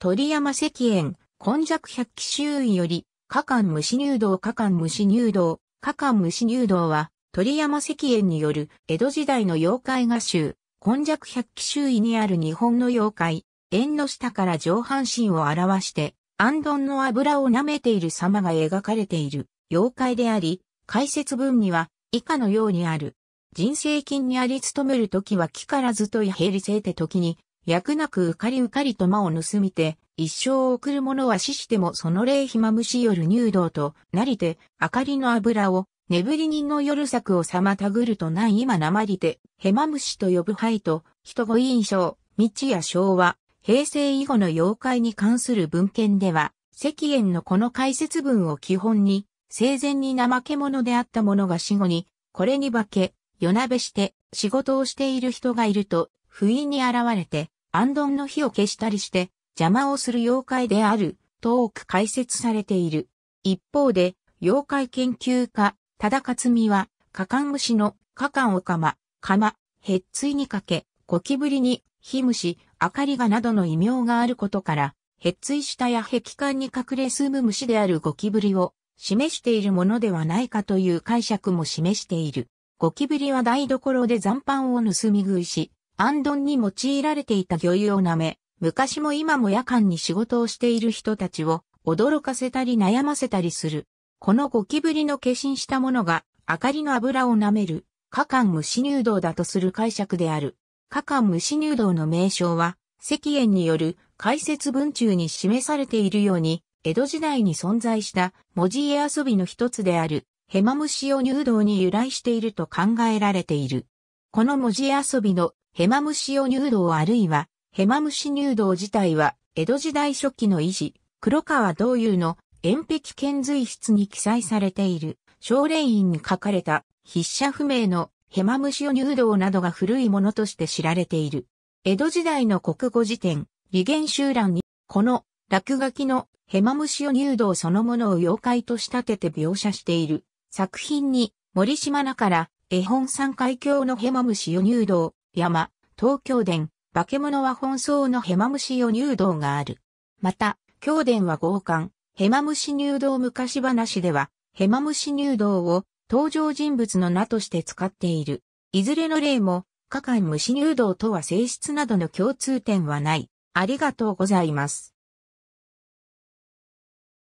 鳥山石炎、今弱百鬼周囲より、火間虫入道火間虫入道、火間虫入道は、鳥山石炎による江戸時代の妖怪画集、今弱百鬼周囲にある日本の妖怪、縁の下から上半身を表して、アンの油を舐めている様が描かれている妖怪であり、解説文には以下のようにある。人生金にあり勤めるときは木からずとやへりせいてときに、役なくうかりうかりと間を盗みて、一生を送る者は死してもその霊ひましよ夜入道となりて、明かりの油を、眠り人の夜作を妨ぐるとない今なまりて、ヘマしと呼ぶ灰と、人語印象、道や昭和、平成以後の妖怪に関する文献では、石燕のこの解説文を基本に、生前に怠け者であった者が死後に、これに化け、夜なべして、仕事をしている人がいると、不意に現れて、安頓の火を消したりして邪魔をする妖怪であると多く解説されている。一方で、妖怪研究家、忠勝美は、カカン虫のカカンオカマ、カマ、ヘッツイにかけ、ゴキブリに、火虫、シ、アカリガなどの異名があることから、ヘッツイ下や壁間に隠れ住む虫であるゴキブリを示しているものではないかという解釈も示している。ゴキブリは台所で残飯を盗み食いし、安頓に用いられていた魚油を舐め、昔も今も夜間に仕事をしている人たちを驚かせたり悩ませたりする。このゴキブリの化身したものが明かりの油を舐める、火間虫入道だとする解釈である。火間虫入道の名称は、石炎による解説文中に示されているように、江戸時代に存在した文字絵遊びの一つである、ヘマ虫を入道に由来していると考えられている。この文字遊びのヘマムシオ入道あるいは、ヘマムシ入道自体は、江戸時代初期の維持。黒川道友の鉛筆遣隋筆に記載されている、少年院に書かれた、筆者不明のヘマムシオ入道などが古いものとして知られている。江戸時代の国語辞典、理言集欄に、この落書きのヘマムシオ入道そのものを妖怪と仕立てて描写している作品に、森島なから絵本三海峡のヘマムシオ入道山、東京殿、化け物は本草のヘマ虫を入道がある。また、京殿は豪冠、ヘマ虫入道昔話では、ヘマ虫入道を登場人物の名として使っている。いずれの例も、下巻虫入道とは性質などの共通点はない。ありがとうございます。